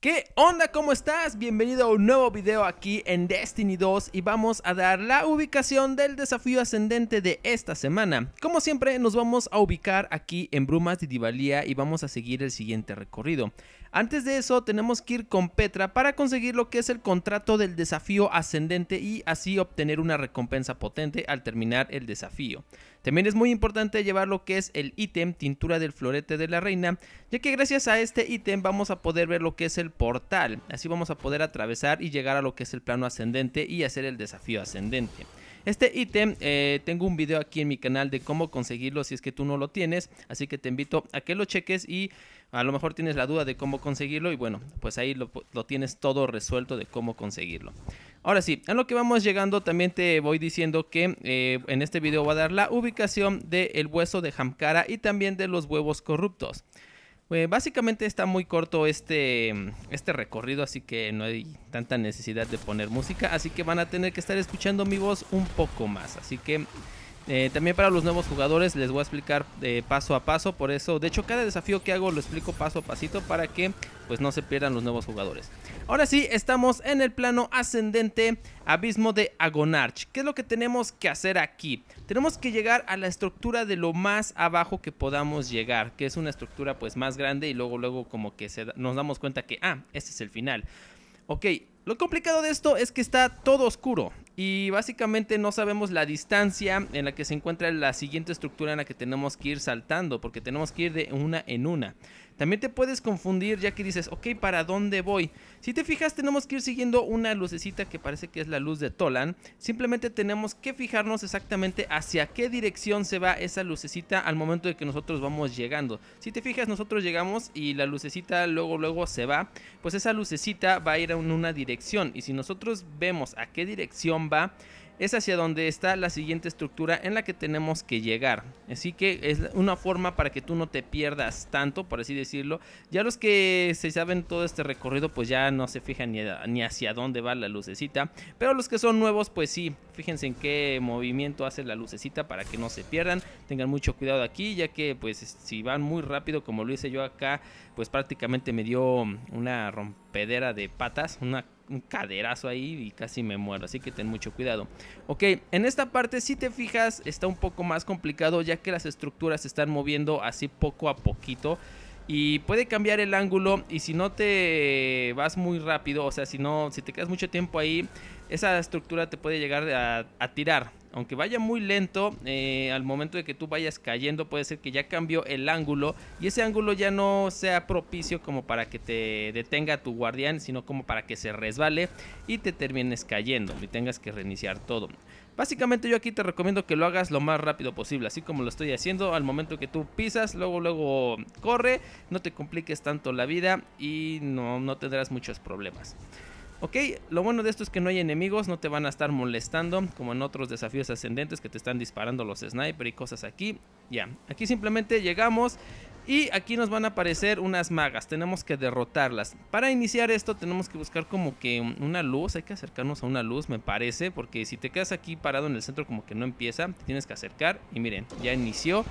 ¿Qué onda? ¿Cómo estás? Bienvenido a un nuevo video aquí en Destiny 2 y vamos a dar la ubicación del desafío ascendente de esta semana. Como siempre nos vamos a ubicar aquí en Brumas de Divalía y vamos a seguir el siguiente recorrido. Antes de eso tenemos que ir con Petra para conseguir lo que es el contrato del desafío ascendente y así obtener una recompensa potente al terminar el desafío. También es muy importante llevar lo que es el ítem tintura del florete de la reina, ya que gracias a este ítem vamos a poder ver lo que es el portal, así vamos a poder atravesar y llegar a lo que es el plano ascendente y hacer el desafío ascendente. Este ítem, eh, tengo un video aquí en mi canal de cómo conseguirlo si es que tú no lo tienes, así que te invito a que lo cheques y a lo mejor tienes la duda de cómo conseguirlo y bueno, pues ahí lo, tienes todo resuelto de cómo conseguirlo. Ahora sí, a lo que vamos llegando también te voy diciendo que eh, en este video voy a dar la ubicación del hueso de Hamkara y también de los huevos corruptos. Eh, básicamente está muy corto este, este recorrido, así que no hay tanta necesidad de poner música, así que van a tener que estar escuchando mi voz un poco más, así que... Eh, también para los nuevos jugadores les voy a explicar eh, paso a paso, por eso, de hecho cada desafío que hago lo explico paso a pasito para que pues no se pierdan los nuevos jugadores. Ahora sí, estamos en el plano ascendente, abismo de Agonarch. ¿Qué es lo que tenemos que hacer aquí? Tenemos que llegar a la estructura de lo más abajo que podamos llegar, que es una estructura pues más grande y luego luego como que nos damos cuenta que, ah, este es el final. Ok, lo complicado de esto es que está todo oscuro. Y básicamente no sabemos la distancia en la que se encuentra la siguiente estructura en la que tenemos que ir saltando, porque tenemos que ir de una en una. También te puedes confundir ya que dices, ok, ¿para dónde voy? Si te fijas, tenemos que ir siguiendo una lucecita que parece que es la luz de Tolan. Simplemente tenemos que fijarnos exactamente hacia qué dirección se va esa lucecita al momento de que nosotros vamos llegando. Si te fijas, nosotros llegamos y la lucecita luego luego se va. Pues esa lucecita va a ir en una dirección y si nosotros vemos a qué dirección va, es hacia donde está la siguiente estructura en la que tenemos que llegar. Así que es una forma para que tú no te pierdas tanto, por así decirlo. Ya los que se saben todo este recorrido, pues ya no se fijan ni, ni hacia dónde va la lucecita. Pero los que son nuevos, pues sí, fíjense en qué movimiento hace la lucecita para que no se pierdan. Tengan mucho cuidado aquí, ya que pues si van muy rápido, como lo hice yo acá, pues prácticamente me dio una rompedera de patas, una un caderazo ahí y casi me muero, así que ten mucho cuidado. Ok, en esta parte si te fijas está un poco más complicado ya que las estructuras se están moviendo así poco a poquito y puede cambiar el ángulo y si no te vas muy rápido, o sea, si no si te quedas mucho tiempo ahí, esa estructura te puede llegar a, a tirar aunque vaya muy lento, eh, al momento de que tú vayas cayendo puede ser que ya cambió el ángulo y ese ángulo ya no sea propicio como para que te detenga tu guardián, sino como para que se resbale y te termines cayendo y tengas que reiniciar todo. Básicamente yo aquí te recomiendo que lo hagas lo más rápido posible, así como lo estoy haciendo al momento que tú pisas, luego luego corre, no te compliques tanto la vida y no, no tendrás muchos problemas. Ok, lo bueno de esto es que no hay enemigos, no te van a estar molestando como en otros desafíos ascendentes que te están disparando los sniper y cosas aquí. Ya, aquí simplemente llegamos y aquí nos van a aparecer unas magas, tenemos que derrotarlas. Para iniciar esto tenemos que buscar como que una luz, hay que acercarnos a una luz me parece, porque si te quedas aquí parado en el centro como que no empieza, tienes que acercar y miren, ya inició.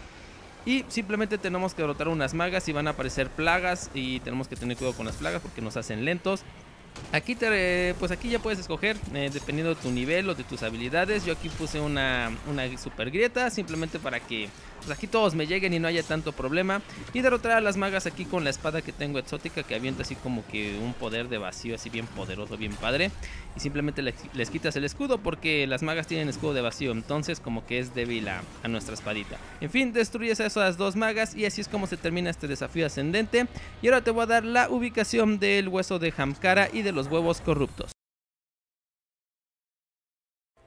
Y simplemente tenemos que derrotar unas magas y van a aparecer plagas y tenemos que tener cuidado con las plagas porque nos hacen lentos. Aquí pues aquí ya puedes escoger eh, dependiendo de tu nivel o de tus habilidades. Yo aquí puse una, una super grieta simplemente para que pues aquí todos me lleguen y no haya tanto problema. Y derrotar a las magas aquí con la espada que tengo exótica que avienta así como que un poder de vacío así bien poderoso, bien padre. Y simplemente les, quitas el escudo porque las magas tienen escudo de vacío. Entonces como que es débil a, a nuestra espadita. En fin, destruyes a esas dos magas y así es como se termina este desafío ascendente. Y ahora te voy a dar la ubicación del hueso de Hamkara y de los huevos corruptos.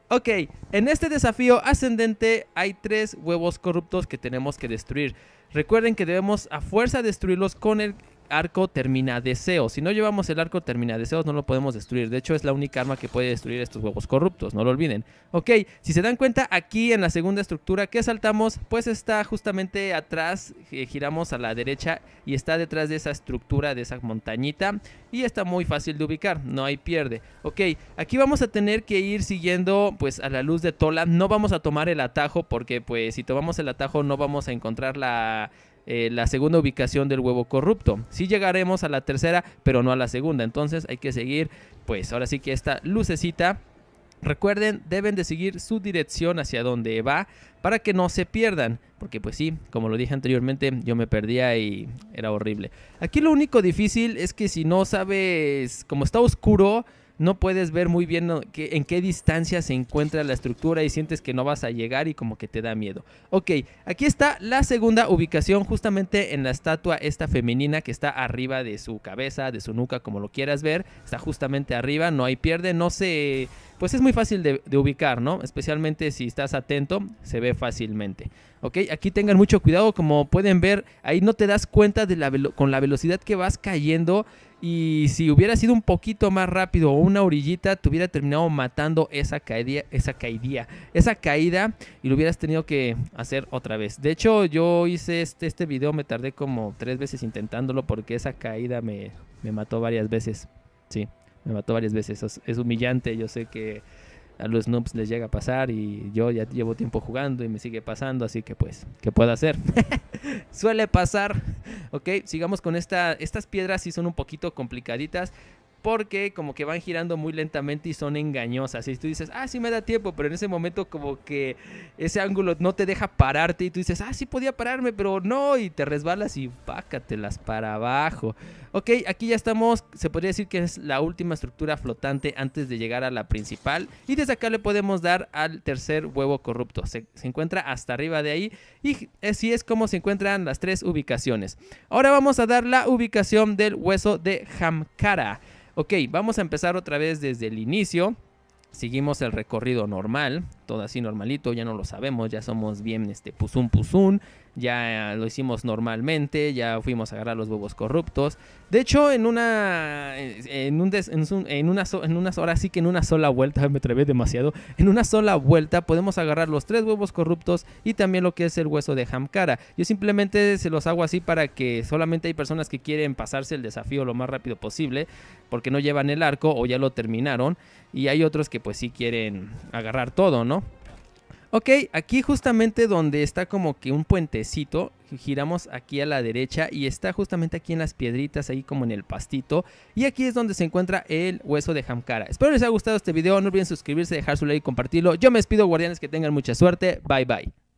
Ok, en este desafío ascendente hay tres huevos corruptos que tenemos que destruir. Recuerden que debemos a fuerza destruirlos con el arco termina deseos. Si no llevamos el arco termina deseos, no lo podemos destruir. De hecho, es la única arma que puede destruir estos huevos corruptos, no lo olviden. Ok, si se dan cuenta, aquí en la segunda estructura que saltamos, pues está justamente atrás, eh, giramos a la derecha y está detrás de esa estructura, de esa montañita. Y está muy fácil de ubicar, no hay pierde. Ok, aquí vamos a tener que ir siguiendo pues a la luz de Tola. No vamos a tomar el atajo porque pues si tomamos el atajo no vamos a encontrar la eh, la segunda ubicación del huevo corrupto. Si llegaremos a la tercera, pero no a la segunda. Entonces hay que seguir, pues ahora sí que esta lucecita Recuerden, deben de seguir su dirección hacia donde va para que no se pierdan, porque pues sí, como lo dije anteriormente, yo me perdía y era horrible. Aquí lo único difícil es que si no sabes, como está oscuro, no puedes ver muy bien en qué distancia se encuentra la estructura y sientes que no vas a llegar y como que te da miedo. Ok, aquí está la segunda ubicación justamente en la estatua esta femenina que está arriba de su cabeza, de su nuca, como lo quieras ver. Está justamente arriba, no hay pierde, no se... Pues es muy fácil de, ubicar, ¿no? Especialmente si estás atento, se ve fácilmente. ¿ok? Aquí tengan mucho cuidado, como pueden ver, ahí no te das cuenta de la con la velocidad que vas cayendo, y si hubiera sido un poquito más rápido o una orillita, te hubiera terminado matando esa caída, esa caída, esa caída y lo hubieras tenido que hacer otra vez. De hecho, yo hice este, este video, me tardé como tres veces intentándolo porque esa caída me, mató varias veces. Sí, me mató varias veces. es humillante, yo sé que a los noobs les llega a pasar y yo ya llevo tiempo jugando y me sigue pasando, así que pues, ¿qué puedo hacer? Suele pasar, ok, sigamos con esta, estas piedras sí son un poquito complicaditas, porque como que van girando muy lentamente y son engañosas. Y tú dices, ah, sí me da tiempo, pero en ese momento como que ese ángulo no te deja pararte y tú dices, ah, sí podía pararme, pero no, y te resbalas y pácatelas para abajo. Ok, aquí ya estamos, se podría decir que es la última estructura flotante antes de llegar a la principal. Y desde acá le podemos dar al tercer huevo corrupto. Se, se encuentra hasta arriba de ahí y así es como se encuentran las tres ubicaciones. Ahora vamos a dar la ubicación del hueso de Hamkara. Ok, vamos a empezar otra vez desde el inicio. Seguimos el recorrido normal todo así normalito, ya no lo sabemos, ya somos bien este pusun pusun ya lo hicimos normalmente, ya fuimos a agarrar los huevos corruptos. De hecho, en una en, un en, una unas horas sí que en una sola vuelta me atreví demasiado, en una sola vuelta podemos agarrar los tres huevos corruptos y también lo que es el hueso de Hamkara. Yo simplemente se los hago así para que solamente hay personas que quieren pasarse el desafío lo más rápido posible porque no llevan el arco o ya lo terminaron y hay otros que pues sí quieren agarrar todo, ¿no? Ok, aquí justamente donde está como que un puentecito, giramos aquí a la derecha y está justamente aquí en las piedritas, ahí como en el pastito. Y aquí es donde se encuentra el hueso de Hamkara. Espero les haya gustado este video, no olviden suscribirse, dejar su like y compartirlo. Yo me despido, guardianes, que tengan mucha suerte. Bye bye.